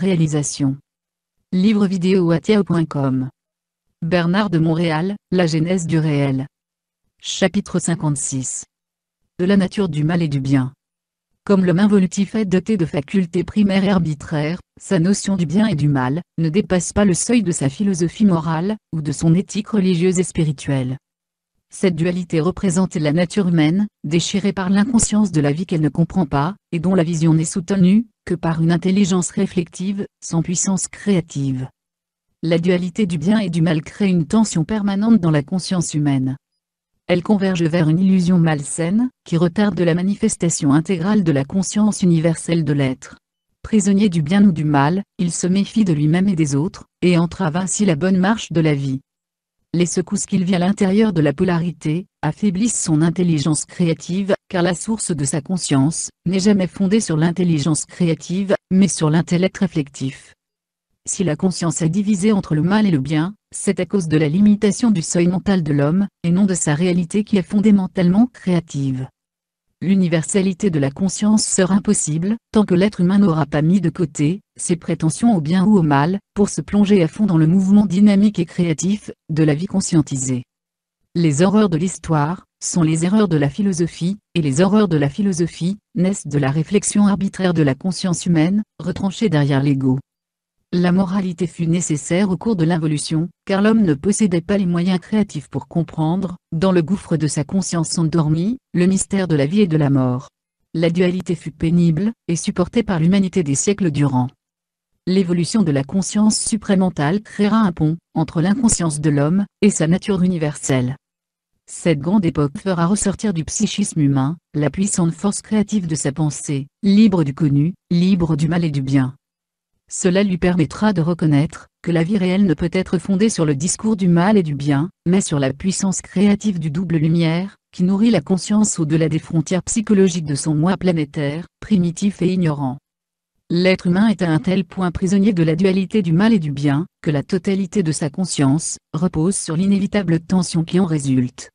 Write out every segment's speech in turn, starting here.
Réalisation. Livre vidéo Bernard de Montréal, La genèse du réel. Chapitre 56. De la nature du mal et du bien. Comme l'homme involutif est doté de facultés primaires et arbitraires, sa notion du bien et du mal ne dépasse pas le seuil de sa philosophie morale, ou de son éthique religieuse et spirituelle. Cette dualité représente la nature humaine, déchirée par l'inconscience de la vie qu'elle ne comprend pas, et dont la vision n'est soutenue que par une intelligence réflective, sans puissance créative. La dualité du bien et du mal crée une tension permanente dans la conscience humaine. Elle converge vers une illusion malsaine, qui retarde la manifestation intégrale de la conscience universelle de l'être. Prisonnier du bien ou du mal, il se méfie de lui-même et des autres, et entrave ainsi la bonne marche de la vie les secousses qu'il vit à l'intérieur de la polarité, affaiblissent son intelligence créative, car la source de sa conscience n'est jamais fondée sur l'intelligence créative, mais sur l'intellect réflectif. Si la conscience est divisée entre le mal et le bien, c'est à cause de la limitation du seuil mental de l'homme, et non de sa réalité qui est fondamentalement créative l'universalité de la conscience sera impossible, tant que l'être humain n'aura pas mis de côté, ses prétentions au bien ou au mal, pour se plonger à fond dans le mouvement dynamique et créatif, de la vie conscientisée. Les horreurs de l'histoire, sont les erreurs de la philosophie, et les horreurs de la philosophie, naissent de la réflexion arbitraire de la conscience humaine, retranchée derrière l'ego. La moralité fut nécessaire au cours de l'involution, car l'homme ne possédait pas les moyens créatifs pour comprendre, dans le gouffre de sa conscience endormie, le mystère de la vie et de la mort. La dualité fut pénible, et supportée par l'humanité des siècles durant. L'évolution de la conscience suprémentale créera un pont, entre l'inconscience de l'homme, et sa nature universelle. Cette grande époque fera ressortir du psychisme humain, la puissante force créative de sa pensée, libre du connu, libre du mal et du bien. Cela lui permettra de reconnaître que la vie réelle ne peut être fondée sur le discours du mal et du bien, mais sur la puissance créative du double lumière, qui nourrit la conscience au-delà des frontières psychologiques de son moi planétaire, primitif et ignorant. L'être humain est à un tel point prisonnier de la dualité du mal et du bien, que la totalité de sa conscience repose sur l'inévitable tension qui en résulte.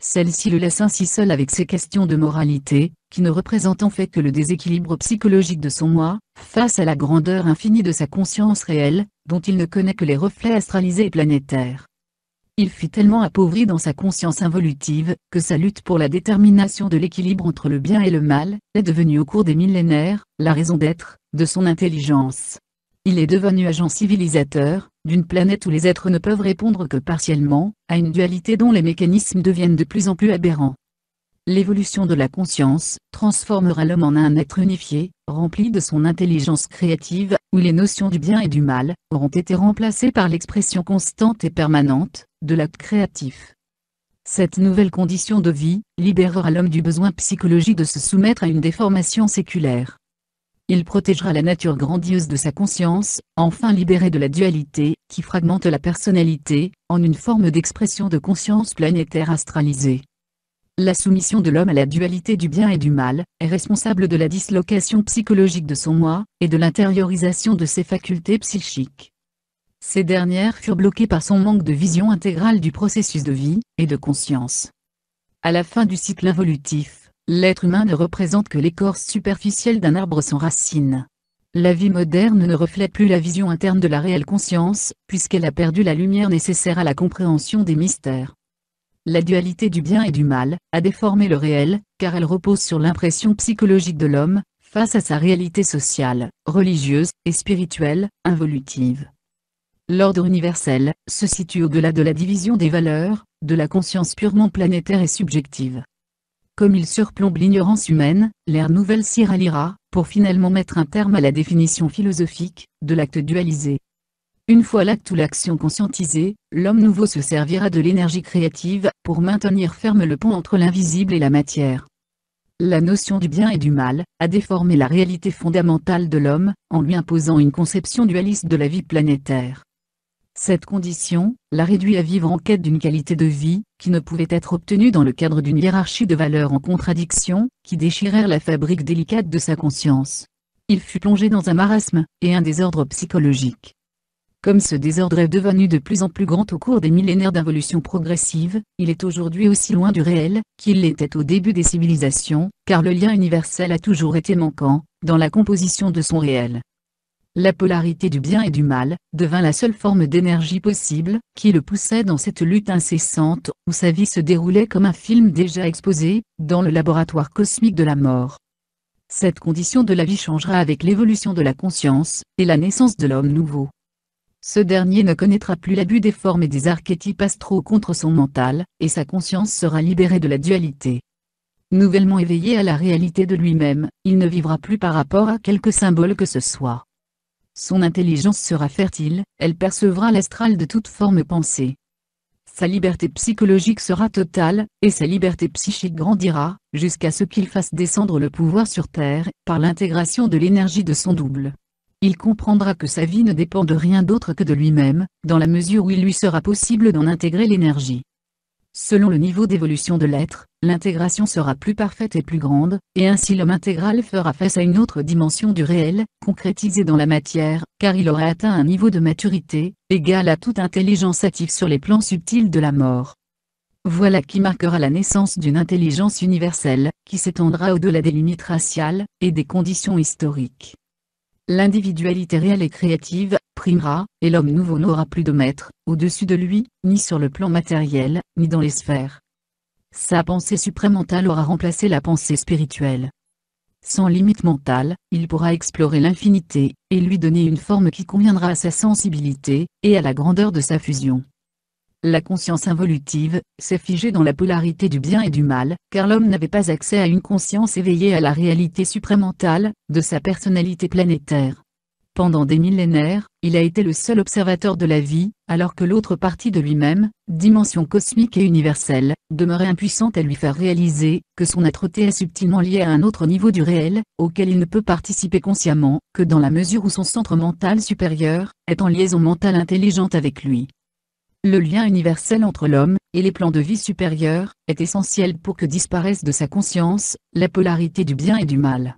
Celle-ci le laisse ainsi seul avec ses questions de moralité, qui ne représente en fait que le déséquilibre psychologique de son moi, face à la grandeur infinie de sa conscience réelle, dont il ne connaît que les reflets astralisés et planétaires. Il fut tellement appauvri dans sa conscience involutive, que sa lutte pour la détermination de l'équilibre entre le bien et le mal, est devenue au cours des millénaires, la raison d'être, de son intelligence. Il est devenu agent civilisateur, d'une planète où les êtres ne peuvent répondre que partiellement, à une dualité dont les mécanismes deviennent de plus en plus aberrants l'évolution de la conscience transformera l'homme en un être unifié, rempli de son intelligence créative, où les notions du bien et du mal auront été remplacées par l'expression constante et permanente de l'acte créatif. Cette nouvelle condition de vie libérera l'homme du besoin psychologique de se soumettre à une déformation séculaire. Il protégera la nature grandiose de sa conscience, enfin libérée de la dualité qui fragmente la personnalité, en une forme d'expression de conscience planétaire astralisée. La soumission de l'homme à la dualité du bien et du mal est responsable de la dislocation psychologique de son moi, et de l'intériorisation de ses facultés psychiques. Ces dernières furent bloquées par son manque de vision intégrale du processus de vie, et de conscience. À la fin du cycle involutif, l'être humain ne représente que l'écorce superficielle d'un arbre sans racines. La vie moderne ne reflète plus la vision interne de la réelle conscience, puisqu'elle a perdu la lumière nécessaire à la compréhension des mystères la dualité du bien et du mal, a déformé le réel, car elle repose sur l'impression psychologique de l'homme, face à sa réalité sociale, religieuse et spirituelle, involutive. L'ordre universel se situe au-delà de la division des valeurs, de la conscience purement planétaire et subjective. Comme il surplombe l'ignorance humaine, l'ère nouvelle s'y ralliera, pour finalement mettre un terme à la définition philosophique, de l'acte dualisé, une fois l'acte ou l'action conscientisée, l'homme nouveau se servira de l'énergie créative pour maintenir ferme le pont entre l'invisible et la matière. La notion du bien et du mal a déformé la réalité fondamentale de l'homme, en lui imposant une conception dualiste de la vie planétaire. Cette condition, la réduit à vivre en quête d'une qualité de vie, qui ne pouvait être obtenue dans le cadre d'une hiérarchie de valeurs en contradiction, qui déchirèrent la fabrique délicate de sa conscience. Il fut plongé dans un marasme, et un désordre psychologique. Comme ce désordre est devenu de plus en plus grand au cours des millénaires d'involution progressive, il est aujourd'hui aussi loin du réel, qu'il l'était au début des civilisations, car le lien universel a toujours été manquant, dans la composition de son réel. La polarité du bien et du mal, devint la seule forme d'énergie possible, qui le poussait dans cette lutte incessante, où sa vie se déroulait comme un film déjà exposé, dans le laboratoire cosmique de la mort. Cette condition de la vie changera avec l'évolution de la conscience, et la naissance de l'homme nouveau ce dernier ne connaîtra plus l'abus des formes et des archétypes astraux contre son mental, et sa conscience sera libérée de la dualité. Nouvellement éveillé à la réalité de lui-même, il ne vivra plus par rapport à quelque symbole que ce soit. Son intelligence sera fertile, elle percevra l'astral de toute forme pensée. Sa liberté psychologique sera totale, et sa liberté psychique grandira, jusqu'à ce qu'il fasse descendre le pouvoir sur Terre, par l'intégration de l'énergie de son double il comprendra que sa vie ne dépend de rien d'autre que de lui-même, dans la mesure où il lui sera possible d'en intégrer l'énergie. Selon le niveau d'évolution de l'être, l'intégration sera plus parfaite et plus grande, et ainsi l'homme intégral fera face à une autre dimension du réel, concrétisée dans la matière, car il aura atteint un niveau de maturité, égal à toute intelligence active sur les plans subtils de la mort. Voilà qui marquera la naissance d'une intelligence universelle, qui s'étendra au-delà des limites raciales, et des conditions historiques l'individualité réelle et créative, primera, et l'homme nouveau n'aura plus de maître, au-dessus de lui, ni sur le plan matériel, ni dans les sphères. Sa pensée supramentale aura remplacé la pensée spirituelle. Sans limite mentale, il pourra explorer l'infinité, et lui donner une forme qui conviendra à sa sensibilité, et à la grandeur de sa fusion la conscience involutive, s'est figée dans la polarité du bien et du mal, car l'homme n'avait pas accès à une conscience éveillée à la réalité supramentale, de sa personnalité planétaire. Pendant des millénaires, il a été le seul observateur de la vie, alors que l'autre partie de lui-même, dimension cosmique et universelle, demeurait impuissante à lui faire réaliser que son atroté est subtilement liée à un autre niveau du réel, auquel il ne peut participer consciemment, que dans la mesure où son centre mental supérieur est en liaison mentale intelligente avec lui. Le lien universel entre l'homme et les plans de vie supérieurs est essentiel pour que disparaisse de sa conscience la polarité du bien et du mal.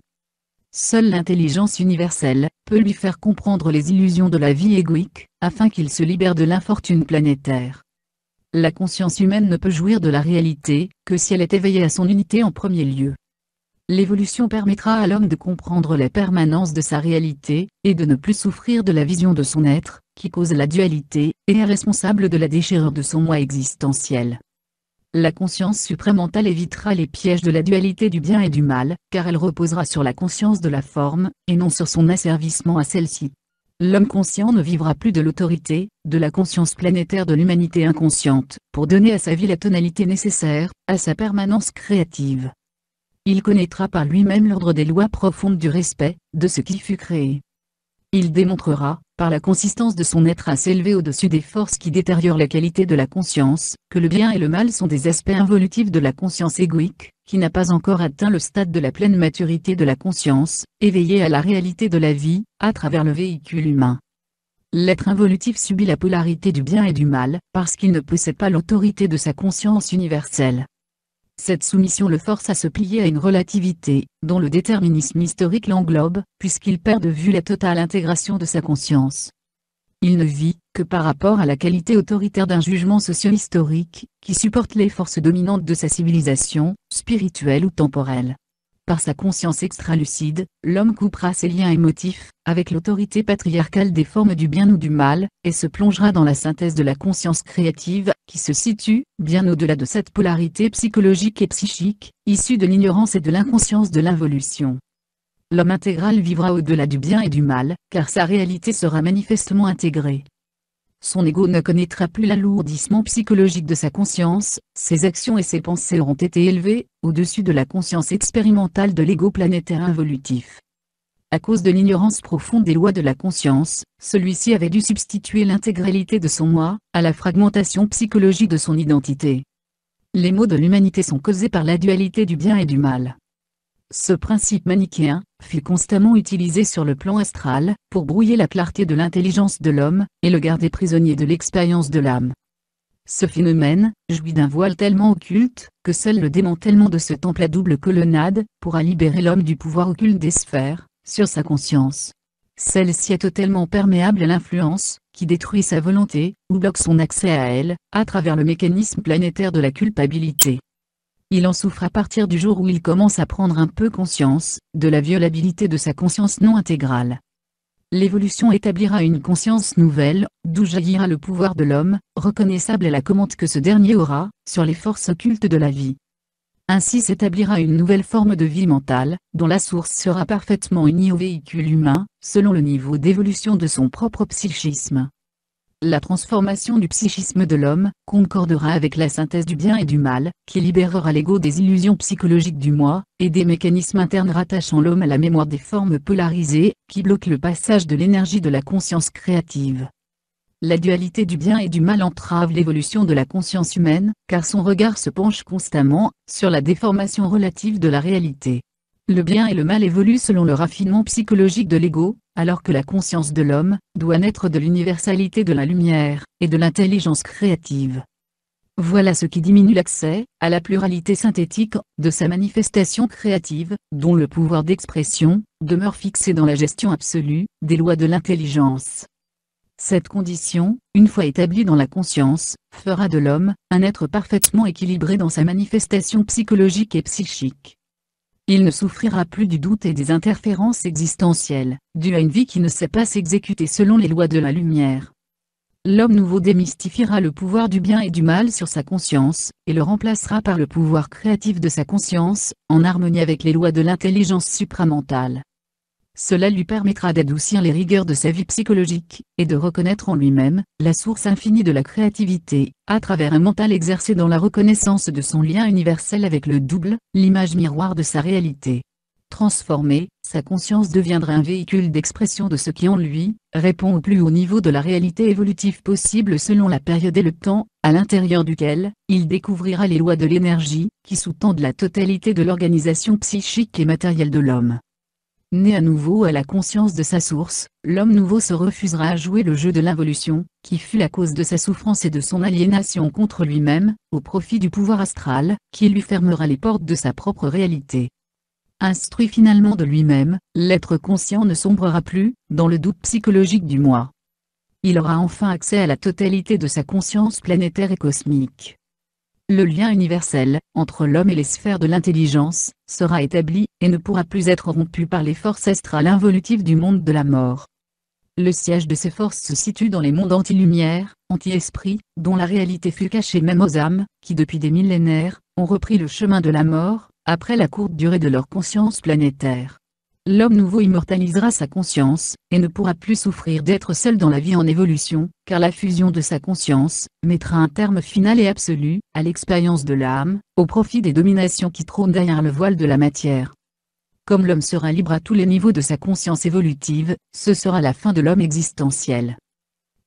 Seule l'intelligence universelle peut lui faire comprendre les illusions de la vie égoïque, afin qu'il se libère de l'infortune planétaire. La conscience humaine ne peut jouir de la réalité que si elle est éveillée à son unité en premier lieu l'évolution permettra à l'homme de comprendre la permanence de sa réalité, et de ne plus souffrir de la vision de son être, qui cause la dualité, et est responsable de la déchirure de son moi existentiel. La conscience supramentale évitera les pièges de la dualité du bien et du mal, car elle reposera sur la conscience de la forme, et non sur son asservissement à celle-ci. L'homme conscient ne vivra plus de l'autorité, de la conscience planétaire de l'humanité inconsciente, pour donner à sa vie la tonalité nécessaire, à sa permanence créative il connaîtra par lui-même l'ordre des lois profondes du respect, de ce qui fut créé. Il démontrera, par la consistance de son être à s'élever au-dessus des forces qui détériorent la qualité de la conscience, que le bien et le mal sont des aspects involutifs de la conscience égoïque, qui n'a pas encore atteint le stade de la pleine maturité de la conscience, éveillée à la réalité de la vie, à travers le véhicule humain. L'être involutif subit la polarité du bien et du mal, parce qu'il ne possède pas l'autorité de sa conscience universelle. Cette soumission le force à se plier à une relativité, dont le déterminisme historique l'englobe, puisqu'il perd de vue la totale intégration de sa conscience. Il ne vit que par rapport à la qualité autoritaire d'un jugement socio-historique, qui supporte les forces dominantes de sa civilisation, spirituelle ou temporelle par sa conscience extralucide, l'homme coupera ses liens émotifs, avec l'autorité patriarcale des formes du bien ou du mal, et se plongera dans la synthèse de la conscience créative, qui se situe, bien au-delà de cette polarité psychologique et psychique, issue de l'ignorance et de l'inconscience de l'involution. L'homme intégral vivra au-delà du bien et du mal, car sa réalité sera manifestement intégrée son ego ne connaîtra plus l'alourdissement psychologique de sa conscience, ses actions et ses pensées auront été élevées, au-dessus de la conscience expérimentale de l'ego planétaire involutif. À cause de l'ignorance profonde des lois de la conscience, celui-ci avait dû substituer l'intégralité de son moi, à la fragmentation psychologique de son identité. Les maux de l'humanité sont causés par la dualité du bien et du mal. Ce principe manichéen fut constamment utilisé sur le plan astral pour brouiller la clarté de l'intelligence de l'homme et le garder prisonnier de l'expérience de l'âme. Ce phénomène jouit d'un voile tellement occulte que seul le démantèlement de ce temple à double colonnade pourra libérer l'homme du pouvoir occulte des sphères sur sa conscience. Celle-ci est totalement perméable à l'influence qui détruit sa volonté ou bloque son accès à elle à travers le mécanisme planétaire de la culpabilité il en souffre à partir du jour où il commence à prendre un peu conscience, de la violabilité de sa conscience non intégrale. L'évolution établira une conscience nouvelle, d'où jaillira le pouvoir de l'homme, reconnaissable à la commande que ce dernier aura, sur les forces occultes de la vie. Ainsi s'établira une nouvelle forme de vie mentale, dont la source sera parfaitement unie au véhicule humain, selon le niveau d'évolution de son propre psychisme la transformation du psychisme de l'homme, concordera avec la synthèse du bien et du mal, qui libérera l'ego des illusions psychologiques du moi, et des mécanismes internes rattachant l'homme à la mémoire des formes polarisées, qui bloquent le passage de l'énergie de la conscience créative. La dualité du bien et du mal entrave l'évolution de la conscience humaine, car son regard se penche constamment, sur la déformation relative de la réalité. Le bien et le mal évoluent selon le raffinement psychologique de l'ego, alors que la conscience de l'homme doit naître de l'universalité de la lumière et de l'intelligence créative. Voilà ce qui diminue l'accès à la pluralité synthétique de sa manifestation créative, dont le pouvoir d'expression demeure fixé dans la gestion absolue des lois de l'intelligence. Cette condition, une fois établie dans la conscience, fera de l'homme un être parfaitement équilibré dans sa manifestation psychologique et psychique il ne souffrira plus du doute et des interférences existentielles, dues à une vie qui ne sait pas s'exécuter selon les lois de la lumière. L'homme nouveau démystifiera le pouvoir du bien et du mal sur sa conscience, et le remplacera par le pouvoir créatif de sa conscience, en harmonie avec les lois de l'intelligence supramentale. Cela lui permettra d'adoucir les rigueurs de sa vie psychologique, et de reconnaître en lui-même, la source infinie de la créativité, à travers un mental exercé dans la reconnaissance de son lien universel avec le double, l'image miroir de sa réalité. Transformé, sa conscience deviendra un véhicule d'expression de ce qui en lui, répond au plus haut niveau de la réalité évolutive possible selon la période et le temps, à l'intérieur duquel, il découvrira les lois de l'énergie, qui sous-tendent la totalité de l'organisation psychique et matérielle de l'homme. Né à nouveau à la conscience de sa source, l'homme nouveau se refusera à jouer le jeu de l'involution, qui fut la cause de sa souffrance et de son aliénation contre lui-même, au profit du pouvoir astral, qui lui fermera les portes de sa propre réalité. Instruit finalement de lui-même, l'être conscient ne sombrera plus, dans le doute psychologique du moi. Il aura enfin accès à la totalité de sa conscience planétaire et cosmique le lien universel, entre l'homme et les sphères de l'intelligence, sera établi, et ne pourra plus être rompu par les forces astrales involutives du monde de la mort. Le siège de ces forces se situe dans les mondes anti-lumière, anti-esprit, dont la réalité fut cachée même aux âmes, qui depuis des millénaires, ont repris le chemin de la mort, après la courte durée de leur conscience planétaire l'homme nouveau immortalisera sa conscience, et ne pourra plus souffrir d'être seul dans la vie en évolution, car la fusion de sa conscience, mettra un terme final et absolu, à l'expérience de l'âme, au profit des dominations qui trônent derrière le voile de la matière. Comme l'homme sera libre à tous les niveaux de sa conscience évolutive, ce sera la fin de l'homme existentiel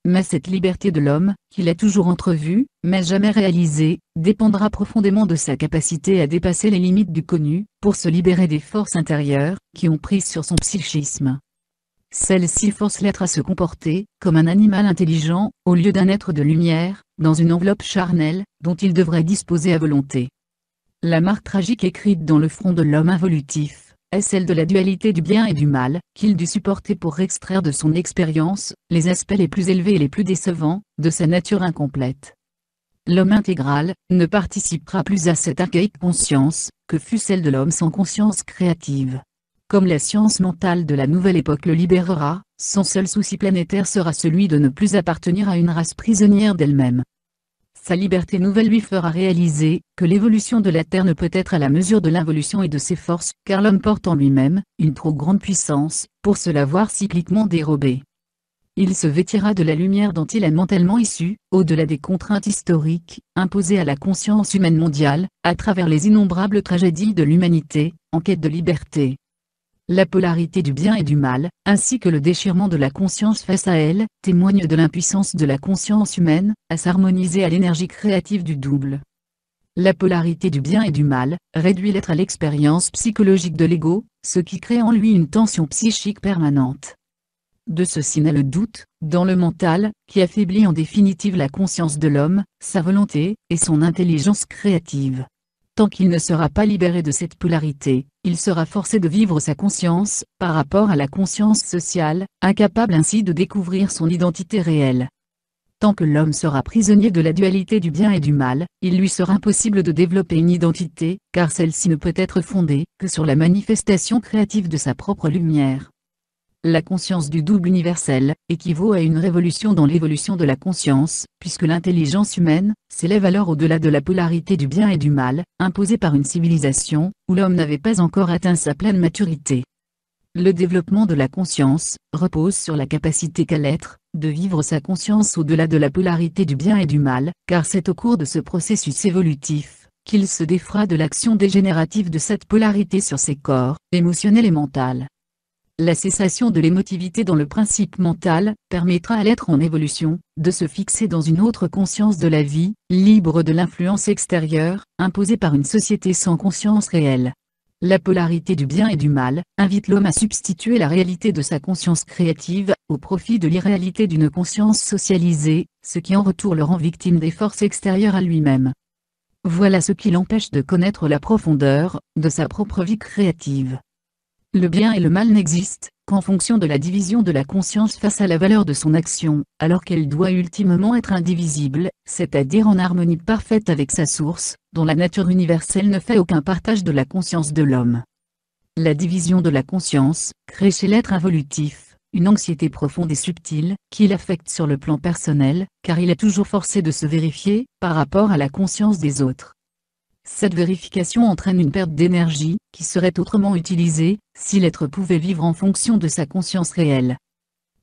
mais cette liberté de l'homme, qu'il a toujours entrevue, mais jamais réalisée, dépendra profondément de sa capacité à dépasser les limites du connu, pour se libérer des forces intérieures, qui ont prise sur son psychisme. Celles-ci forcent l'être à se comporter, comme un animal intelligent, au lieu d'un être de lumière, dans une enveloppe charnelle, dont il devrait disposer à volonté. La marque tragique écrite dans le front de l'homme involutif est celle de la dualité du bien et du mal, qu'il dut supporter pour extraire de son expérience, les aspects les plus élevés et les plus décevants, de sa nature incomplète. L'homme intégral, ne participera plus à cette archaïque conscience, que fut celle de l'homme sans conscience créative. Comme la science mentale de la nouvelle époque le libérera, son seul souci planétaire sera celui de ne plus appartenir à une race prisonnière d'elle-même. Sa liberté nouvelle lui fera réaliser que l'évolution de la Terre ne peut être à la mesure de l'involution et de ses forces, car l'homme porte en lui-même une trop grande puissance pour se la voir cycliquement dérobée. Il se vêtira de la lumière dont il est mentalement issu, au-delà des contraintes historiques imposées à la conscience humaine mondiale, à travers les innombrables tragédies de l'humanité, en quête de liberté la polarité du bien et du mal, ainsi que le déchirement de la conscience face à elle, témoignent de l'impuissance de la conscience humaine, à s'harmoniser à l'énergie créative du double. La polarité du bien et du mal, réduit l'être à l'expérience psychologique de l'ego, ce qui crée en lui une tension psychique permanente. De ceci naît le doute, dans le mental, qui affaiblit en définitive la conscience de l'homme, sa volonté, et son intelligence créative. Tant qu'il ne sera pas libéré de cette polarité, il sera forcé de vivre sa conscience, par rapport à la conscience sociale, incapable ainsi de découvrir son identité réelle. Tant que l'homme sera prisonnier de la dualité du bien et du mal, il lui sera impossible de développer une identité, car celle-ci ne peut être fondée que sur la manifestation créative de sa propre lumière la conscience du double universel, équivaut à une révolution dans l'évolution de la conscience, puisque l'intelligence humaine, s'élève alors au-delà de la polarité du bien et du mal, imposée par une civilisation, où l'homme n'avait pas encore atteint sa pleine maturité. Le développement de la conscience, repose sur la capacité qu'a l'être, de vivre sa conscience au-delà de la polarité du bien et du mal, car c'est au cours de ce processus évolutif, qu'il se défra de l'action dégénérative de cette polarité sur ses corps, émotionnels et mental, la cessation de l'émotivité dans le principe mental, permettra à l'être en évolution, de se fixer dans une autre conscience de la vie, libre de l'influence extérieure, imposée par une société sans conscience réelle. La polarité du bien et du mal invite l'homme à substituer la réalité de sa conscience créative au profit de l'irréalité d'une conscience socialisée, ce qui en retour le rend victime des forces extérieures à lui-même. Voilà ce qui l'empêche de connaître la profondeur de sa propre vie créative. Le bien et le mal n'existent qu'en fonction de la division de la conscience face à la valeur de son action, alors qu'elle doit ultimement être indivisible, c'est-à-dire en harmonie parfaite avec sa source, dont la nature universelle ne fait aucun partage de la conscience de l'homme. La division de la conscience crée chez l'être involutif une anxiété profonde et subtile, qui l'affecte sur le plan personnel, car il est toujours forcé de se vérifier, par rapport à la conscience des autres, cette vérification entraîne une perte d'énergie, qui serait autrement utilisée, si l'être pouvait vivre en fonction de sa conscience réelle.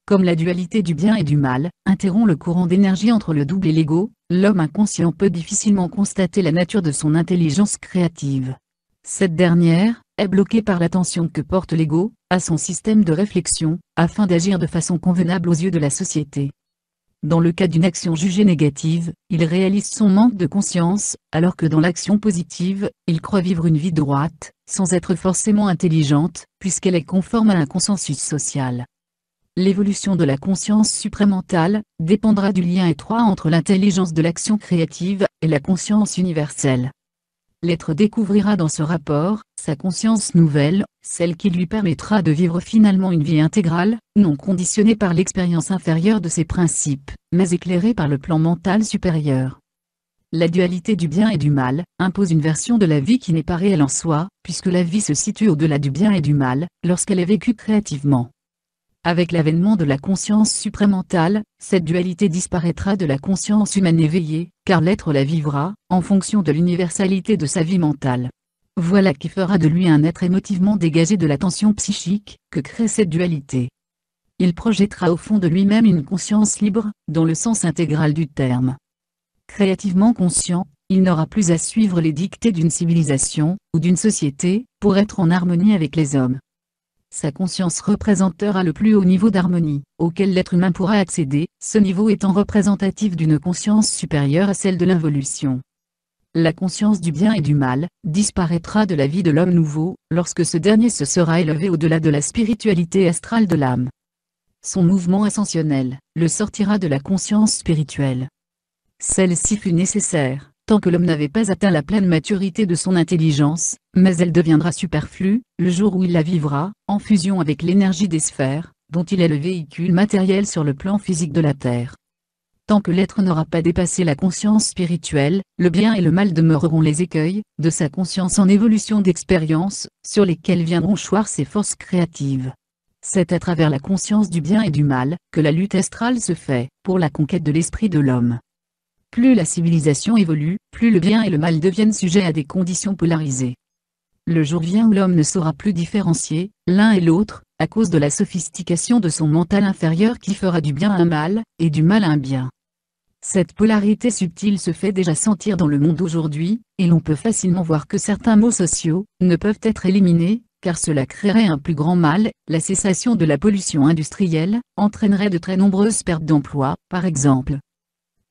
Comme la dualité du bien et du mal, interrompt le courant d'énergie entre le double et l'ego, l'homme inconscient peut difficilement constater la nature de son intelligence créative. Cette dernière, est bloquée par l'attention que porte l'ego, à son système de réflexion, afin d'agir de façon convenable aux yeux de la société. Dans le cas d'une action jugée négative, il réalise son manque de conscience, alors que dans l'action positive, il croit vivre une vie droite, sans être forcément intelligente, puisqu'elle est conforme à un consensus social. L'évolution de la conscience supramentale dépendra du lien étroit entre l'intelligence de l'action créative et la conscience universelle l'être découvrira dans ce rapport, sa conscience nouvelle, celle qui lui permettra de vivre finalement une vie intégrale, non conditionnée par l'expérience inférieure de ses principes, mais éclairée par le plan mental supérieur. La dualité du bien et du mal, impose une version de la vie qui n'est pas réelle en soi, puisque la vie se situe au-delà du bien et du mal, lorsqu'elle est vécue créativement. Avec l'avènement de la conscience supramentale, cette dualité disparaîtra de la conscience humaine éveillée, car l'être la vivra, en fonction de l'universalité de sa vie mentale. Voilà qui fera de lui un être émotivement dégagé de la tension psychique, que crée cette dualité. Il projettera au fond de lui-même une conscience libre, dans le sens intégral du terme. Créativement conscient, il n'aura plus à suivre les dictées d'une civilisation, ou d'une société, pour être en harmonie avec les hommes. Sa conscience représentera le plus haut niveau d'harmonie, auquel l'être humain pourra accéder, ce niveau étant représentatif d'une conscience supérieure à celle de l'involution. La conscience du bien et du mal, disparaîtra de la vie de l'homme nouveau, lorsque ce dernier se sera élevé au-delà de la spiritualité astrale de l'âme. Son mouvement ascensionnel, le sortira de la conscience spirituelle. Celle-ci fut nécessaire tant que l'homme n'avait pas atteint la pleine maturité de son intelligence, mais elle deviendra superflue, le jour où il la vivra, en fusion avec l'énergie des sphères, dont il est le véhicule matériel sur le plan physique de la Terre. Tant que l'être n'aura pas dépassé la conscience spirituelle, le bien et le mal demeureront les écueils, de sa conscience en évolution d'expérience, sur lesquels viendront choir ses forces créatives. C'est à travers la conscience du bien et du mal, que la lutte astrale se fait, pour la conquête de l'esprit de l'homme. Plus la civilisation évolue, plus le bien et le mal deviennent sujets à des conditions polarisées. Le jour vient où l'homme ne saura plus différencier, l'un et l'autre, à cause de la sophistication de son mental inférieur qui fera du bien à un mal, et du mal à un bien. Cette polarité subtile se fait déjà sentir dans le monde aujourd'hui, et l'on peut facilement voir que certains mots sociaux, ne peuvent être éliminés, car cela créerait un plus grand mal, la cessation de la pollution industrielle, entraînerait de très nombreuses pertes d'emplois, par exemple.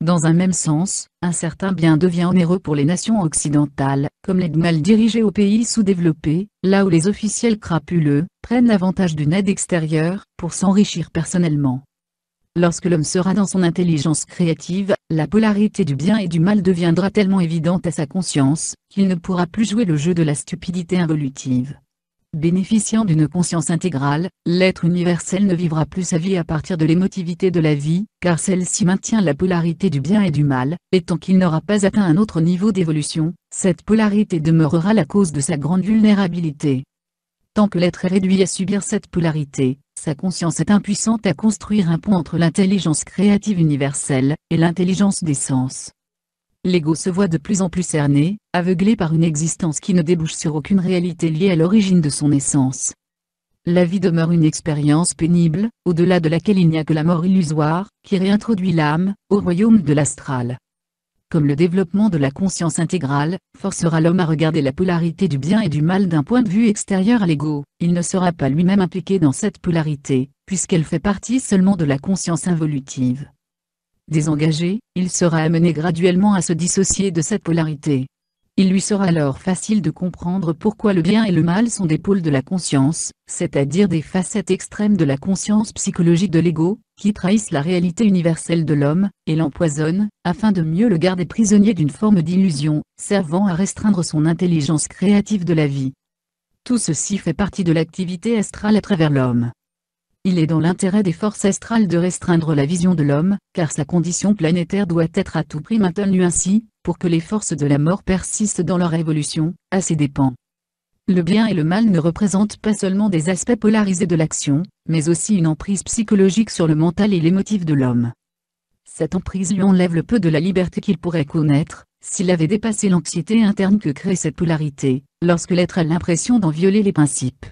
Dans un même sens, un certain bien devient onéreux pour les nations occidentales, comme l'aide mal dirigée aux pays sous-développés, là où les officiels crapuleux prennent l'avantage d'une aide extérieure pour s'enrichir personnellement. Lorsque l'homme sera dans son intelligence créative, la polarité du bien et du mal deviendra tellement évidente à sa conscience, qu'il ne pourra plus jouer le jeu de la stupidité involutive. Bénéficiant d'une conscience intégrale, l'être universel ne vivra plus sa vie à partir de l'émotivité de la vie, car celle-ci maintient la polarité du bien et du mal, et tant qu'il n'aura pas atteint un autre niveau d'évolution, cette polarité demeurera la cause de sa grande vulnérabilité. Tant que l'être est réduit à subir cette polarité, sa conscience est impuissante à construire un pont entre l'intelligence créative universelle, et l'intelligence des sens l'ego se voit de plus en plus cerné, aveuglé par une existence qui ne débouche sur aucune réalité liée à l'origine de son essence. La vie demeure une expérience pénible, au-delà de laquelle il n'y a que la mort illusoire, qui réintroduit l'âme, au royaume de l'astral. Comme le développement de la conscience intégrale, forcera l'homme à regarder la polarité du bien et du mal d'un point de vue extérieur à l'ego, il ne sera pas lui-même impliqué dans cette polarité, puisqu'elle fait partie seulement de la conscience involutive désengagé, il sera amené graduellement à se dissocier de cette polarité. Il lui sera alors facile de comprendre pourquoi le bien et le mal sont des pôles de la conscience, c'est-à-dire des facettes extrêmes de la conscience psychologique de l'ego, qui trahissent la réalité universelle de l'homme, et l'empoisonnent, afin de mieux le garder prisonnier d'une forme d'illusion, servant à restreindre son intelligence créative de la vie. Tout ceci fait partie de l'activité astrale à travers l'homme il est dans l'intérêt des forces astrales de restreindre la vision de l'homme, car sa condition planétaire doit être à tout prix maintenue ainsi, pour que les forces de la mort persistent dans leur évolution, à ses dépens. Le bien et le mal ne représentent pas seulement des aspects polarisés de l'action, mais aussi une emprise psychologique sur le mental et l'émotif de l'homme. Cette emprise lui enlève le peu de la liberté qu'il pourrait connaître, s'il avait dépassé l'anxiété interne que crée cette polarité, lorsque l'être a l'impression d'en violer les principes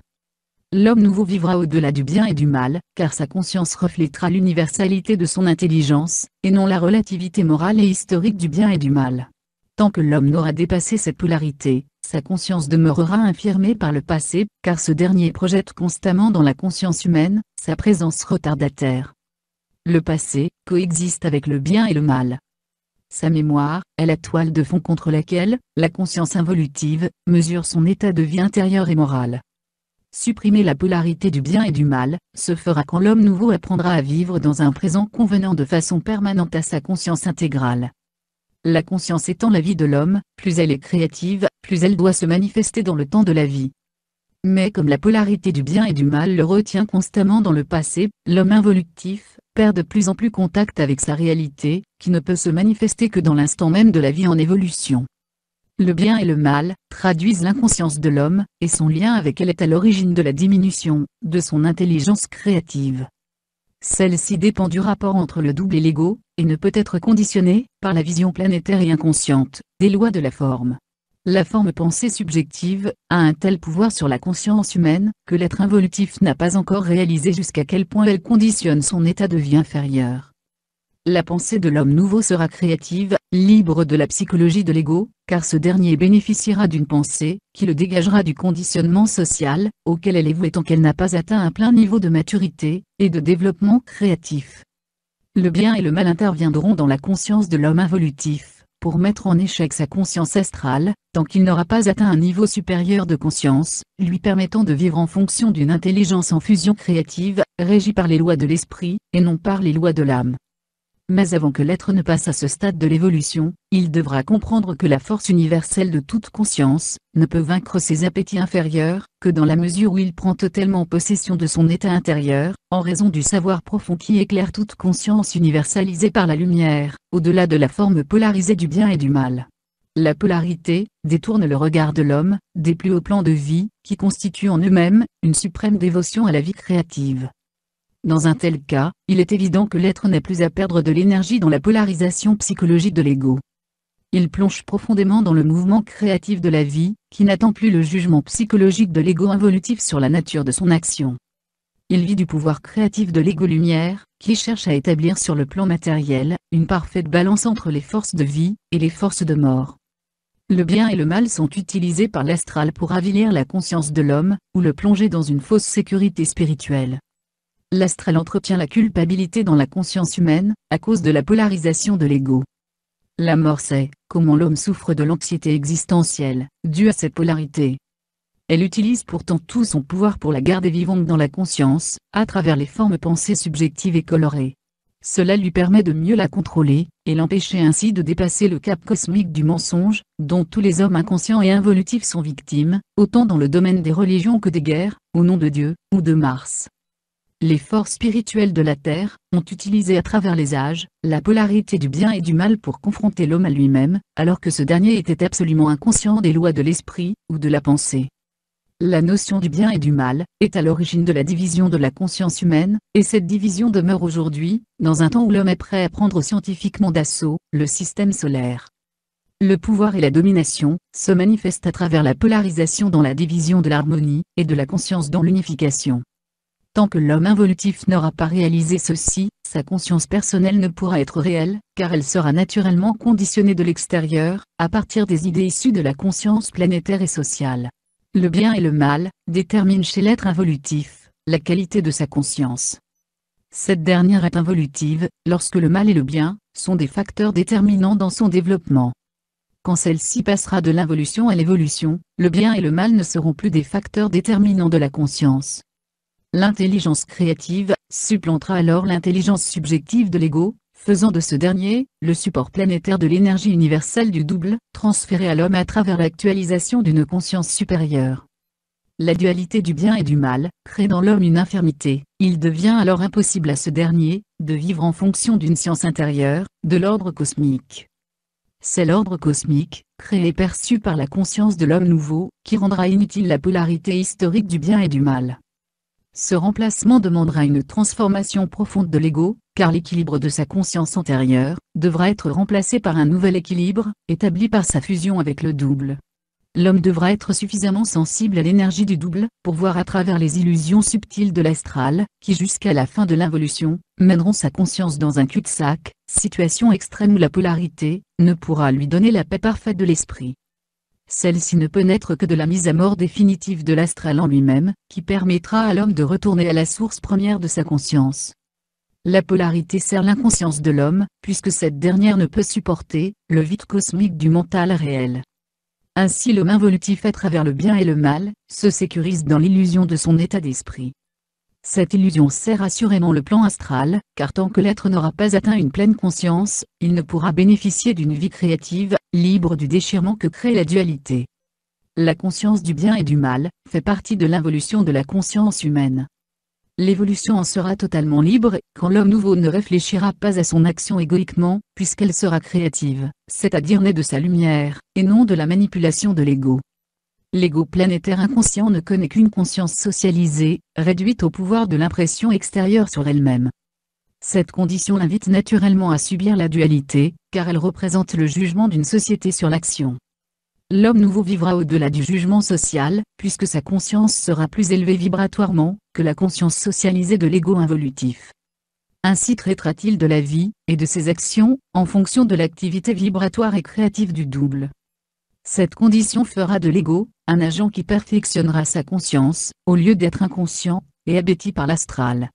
l'homme nouveau vivra au-delà du bien et du mal, car sa conscience reflétera l'universalité de son intelligence, et non la relativité morale et historique du bien et du mal. Tant que l'homme n'aura dépassé cette polarité, sa conscience demeurera infirmée par le passé, car ce dernier projette constamment dans la conscience humaine, sa présence retardataire. Le passé, coexiste avec le bien et le mal sa mémoire, est la toile de fond contre laquelle, la conscience involutive, mesure son état de vie intérieur et moral supprimer la polarité du bien et du mal, se fera quand l'homme nouveau apprendra à vivre dans un présent convenant de façon permanente à sa conscience intégrale. La conscience étant la vie de l'homme, plus elle est créative, plus elle doit se manifester dans le temps de la vie. Mais comme la polarité du bien et du mal le retient constamment dans le passé, l'homme involutif, perd de plus en plus contact avec sa réalité, qui ne peut se manifester que dans l'instant même de la vie en évolution. Le bien et le mal traduisent l'inconscience de l'homme, et son lien avec elle est à l'origine de la diminution de son intelligence créative. Celle-ci dépend du rapport entre le double et l'ego, et ne peut être conditionnée par la vision planétaire et inconsciente des lois de la forme. La forme pensée subjective a un tel pouvoir sur la conscience humaine que l'être involutif n'a pas encore réalisé jusqu'à quel point elle conditionne son état de vie inférieur la pensée de l'homme nouveau sera créative, libre de la psychologie de l'ego, car ce dernier bénéficiera d'une pensée, qui le dégagera du conditionnement social, auquel elle est vouée tant qu'elle n'a pas atteint un plein niveau de maturité, et de développement créatif. Le bien et le mal interviendront dans la conscience de l'homme involutif, pour mettre en échec sa conscience astrale, tant qu'il n'aura pas atteint un niveau supérieur de conscience, lui permettant de vivre en fonction d'une intelligence en fusion créative, régie par les lois de l'esprit, et non par les lois de l'âme mais avant que l'être ne passe à ce stade de l'évolution, il devra comprendre que la force universelle de toute conscience, ne peut vaincre ses appétits inférieurs, que dans la mesure où il prend totalement possession de son état intérieur, en raison du savoir profond qui éclaire toute conscience universalisée par la lumière, au-delà de la forme polarisée du bien et du mal. La polarité, détourne le regard de l'homme, des plus hauts plans de vie, qui constituent en eux-mêmes, une suprême dévotion à la vie créative. Dans un tel cas, il est évident que l'être n'a plus à perdre de l'énergie dans la polarisation psychologique de l'ego. Il plonge profondément dans le mouvement créatif de la vie, qui n'attend plus le jugement psychologique de l'ego involutif sur la nature de son action. Il vit du pouvoir créatif de l'ego-lumière, qui cherche à établir sur le plan matériel, une parfaite balance entre les forces de vie, et les forces de mort. Le bien et le mal sont utilisés par l'astral pour avilir la conscience de l'homme, ou le plonger dans une fausse sécurité spirituelle l'astral entretient la culpabilité dans la conscience humaine, à cause de la polarisation de l'ego. La mort sait comment l'homme souffre de l'anxiété existentielle, due à cette polarité. Elle utilise pourtant tout son pouvoir pour la garder vivante dans la conscience, à travers les formes pensées subjectives et colorées. Cela lui permet de mieux la contrôler, et l'empêcher ainsi de dépasser le cap cosmique du mensonge, dont tous les hommes inconscients et involutifs sont victimes, autant dans le domaine des religions que des guerres, au nom de Dieu, ou de Mars les forces spirituelles de la Terre, ont utilisé à travers les âges, la polarité du bien et du mal pour confronter l'homme à lui-même, alors que ce dernier était absolument inconscient des lois de l'esprit, ou de la pensée. La notion du bien et du mal, est à l'origine de la division de la conscience humaine, et cette division demeure aujourd'hui, dans un temps où l'homme est prêt à prendre scientifiquement d'assaut, le système solaire. Le pouvoir et la domination, se manifestent à travers la polarisation dans la division de l'harmonie, et de la conscience dans l'unification. Tant que l'homme involutif n'aura pas réalisé ceci, sa conscience personnelle ne pourra être réelle, car elle sera naturellement conditionnée de l'extérieur, à partir des idées issues de la conscience planétaire et sociale. Le bien et le mal déterminent chez l'être involutif la qualité de sa conscience. Cette dernière est involutive, lorsque le mal et le bien sont des facteurs déterminants dans son développement. Quand celle-ci passera de l'involution à l'évolution, le bien et le mal ne seront plus des facteurs déterminants de la conscience. L'intelligence créative supplantera alors l'intelligence subjective de l'ego, faisant de ce dernier, le support planétaire de l'énergie universelle du double, transférée à l'homme à travers l'actualisation d'une conscience supérieure. La dualité du bien et du mal, crée dans l'homme une infirmité, il devient alors impossible à ce dernier, de vivre en fonction d'une science intérieure, de l'ordre cosmique. C'est l'ordre cosmique, créé et perçu par la conscience de l'homme nouveau, qui rendra inutile la polarité historique du bien et du mal. Ce remplacement demandera une transformation profonde de l'ego, car l'équilibre de sa conscience antérieure devra être remplacé par un nouvel équilibre, établi par sa fusion avec le double. L'homme devra être suffisamment sensible à l'énergie du double, pour voir à travers les illusions subtiles de l'astral, qui jusqu'à la fin de l'involution, mèneront sa conscience dans un cul-de-sac, situation extrême où la polarité, ne pourra lui donner la paix parfaite de l'esprit. Celle-ci ne peut naître que de la mise à mort définitive de l'astral en lui-même, qui permettra à l'homme de retourner à la source première de sa conscience. La polarité sert l'inconscience de l'homme, puisque cette dernière ne peut supporter le vide cosmique du mental réel. Ainsi l'homme involutif à travers le bien et le mal, se sécurise dans l'illusion de son état d'esprit. Cette illusion sert assurément le plan astral, car tant que l'être n'aura pas atteint une pleine conscience, il ne pourra bénéficier d'une vie créative, libre du déchirement que crée la dualité. La conscience du bien et du mal, fait partie de l'involution de la conscience humaine. L'évolution en sera totalement libre, quand l'homme nouveau ne réfléchira pas à son action égoïquement, puisqu'elle sera créative, c'est-à-dire née de sa lumière, et non de la manipulation de l'ego l'ego planétaire inconscient ne connaît qu'une conscience socialisée, réduite au pouvoir de l'impression extérieure sur elle-même. Cette condition l'invite naturellement à subir la dualité, car elle représente le jugement d'une société sur l'action. L'homme nouveau vivra au-delà du jugement social, puisque sa conscience sera plus élevée vibratoirement que la conscience socialisée de l'ego involutif. Ainsi traitera-t-il de la vie, et de ses actions, en fonction de l'activité vibratoire et créative du double. Cette condition fera de l'ego, un agent qui perfectionnera sa conscience, au lieu d'être inconscient, et abéti par l'astral.